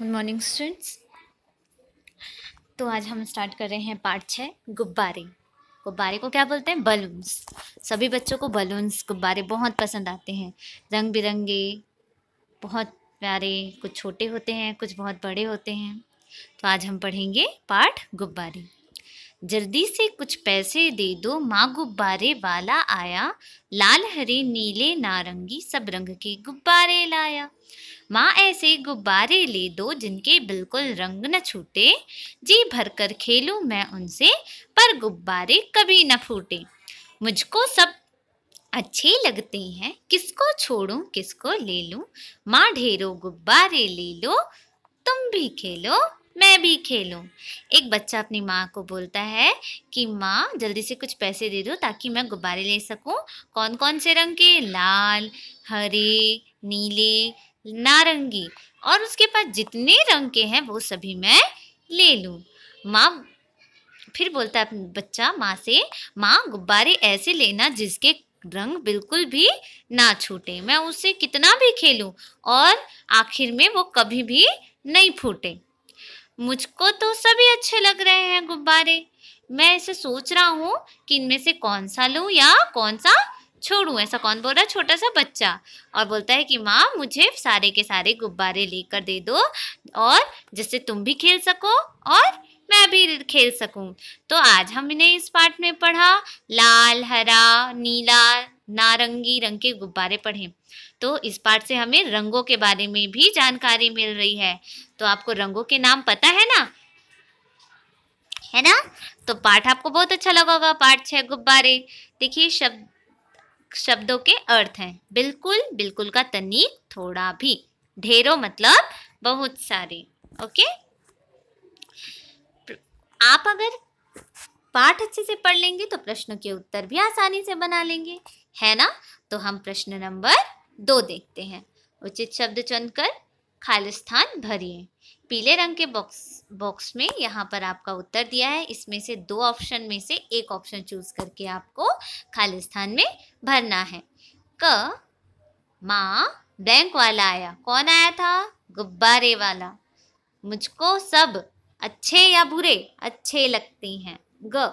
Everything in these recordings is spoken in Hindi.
गुड मॉर्निंग स्टूडेंट्स तो आज हम स्टार्ट कर रहे हैं पार्ट छः गुब्बारे गुब्बारे को क्या बोलते हैं बलून्स सभी बच्चों को बलून्स गुब्बारे बहुत पसंद आते हैं रंग बिरंगे बहुत प्यारे कुछ छोटे होते हैं कुछ बहुत बड़े होते हैं तो आज हम पढ़ेंगे पार्ट गुब्बारे जल्दी से कुछ पैसे दे दो माँ गुब्बारे वाला आया लाल हरे नीले नारंगी सब रंग के गुब्बारे लाया माँ ऐसे गुब्बारे ले दो जिनके बिल्कुल रंग न छूटे जी भरकर खेलूँ मैं उनसे पर गुब्बारे कभी न फूटे मुझको सब अच्छे लगते हैं किसको छोड़ूं किसको ले लूं माँ ढेरों गुब्बारे ले लो तुम भी खेलो मैं भी खेलूं एक बच्चा अपनी माँ को बोलता है कि माँ जल्दी से कुछ पैसे दे दो ताकि मैं गुब्बारे ले सकूं कौन कौन से रंग के लाल हरे नीले नारंगी और उसके पास जितने रंग के हैं वो सभी मैं ले लूँ माँ फिर बोलता है बच्चा माँ से माँ गुब्बारे ऐसे लेना जिसके रंग बिल्कुल भी ना छूटे मैं उसे कितना भी खेलूं और आखिर में वो कभी भी नहीं फूटे मुझको तो सभी अच्छे लग रहे हैं गुब्बारे मैं ऐसे सोच रहा हूँ कि इनमें से कौन सा लूँ या कौन सा छोड़ू ऐसा कौन बोल रहा है छोटा सा बच्चा और बोलता है कि माँ मुझे सारे के सारे गुब्बारे लेकर दे दो और जिससे तुम भी खेल सको और मैं भी खेल सकूं तो आज हमने इस पार्ट में पढ़ा लाल हरा नीला नारंगी रंग के गुब्बारे पढ़े तो इस पार्ट से हमें रंगों के बारे में भी जानकारी मिल रही है तो आपको रंगों के नाम पता है ना है ना तो पाठ आपको बहुत अच्छा लगा होगा पाठ छह गुब्बारे देखिए शब्द शब्दों के अर्थ हैं बिल्कुल बिल्कुल का तनिक थोड़ा भी ढेरों मतलब बहुत सारे ओके आप अगर पाठ अच्छे से पढ़ लेंगे तो प्रश्नों के उत्तर भी आसानी से बना लेंगे है ना तो हम प्रश्न नंबर दो देखते हैं उचित शब्द चुनकर खालिस्थान भरिए पीले रंग के बॉक्स बॉक्स में यहाँ पर आपका उत्तर दिया है इसमें से दो ऑप्शन में से एक ऑप्शन चूज करके आपको खालिस्थान में भरना है क माँ ब्लैंक वाला आया कौन आया था गुब्बारे वाला मुझको सब अच्छे या बुरे अच्छे लगते हैं ग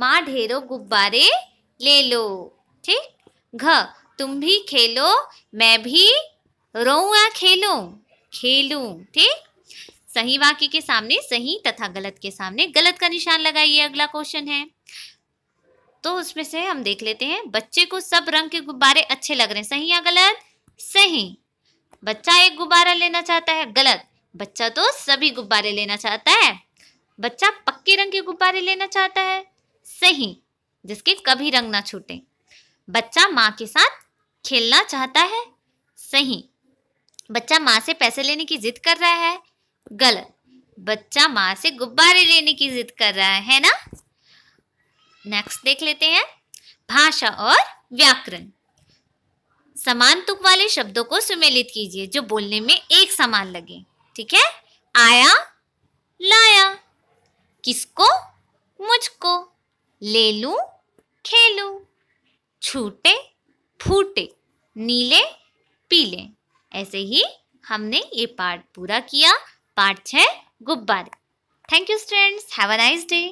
माँ ढेरो गुब्बारे ले लो ठीक घ तुम भी खेलो मैं भी रोऊँ या खेलूँ खेलूं ठीक सही वाक्य के सामने सही तथा गलत के सामने गलत का निशान लगाइए अगला क्वेश्चन है तो उसमें से हम देख लेते हैं बच्चे को सब रंग के गुब्बारे अच्छे लग रहे हैं सही या गलत सही बच्चा एक गुब्बारा लेना चाहता है गलत बच्चा तो सभी गुब्बारे लेना चाहता है बच्चा पक्के रंग के गुब्बारे लेना चाहता है सही जिसके कभी रंग ना छूटे बच्चा माँ के साथ खेलना चाहता है सही बच्चा माँ से पैसे लेने की जिद कर रहा है गलत बच्चा माँ से गुब्बारे लेने की जिद कर रहा है है ना नेक्स्ट देख लेते हैं भाषा और व्याकरण समान तुक वाले शब्दों को सुमेलित कीजिए जो बोलने में एक समान लगे ठीक है आया लाया किसको मुझको ले लू खेलू छूटे फूटे नीले पीले ऐसे ही हमने ये पार्ट पूरा किया पार्ट छः गुब्बारे thank you students have a nice day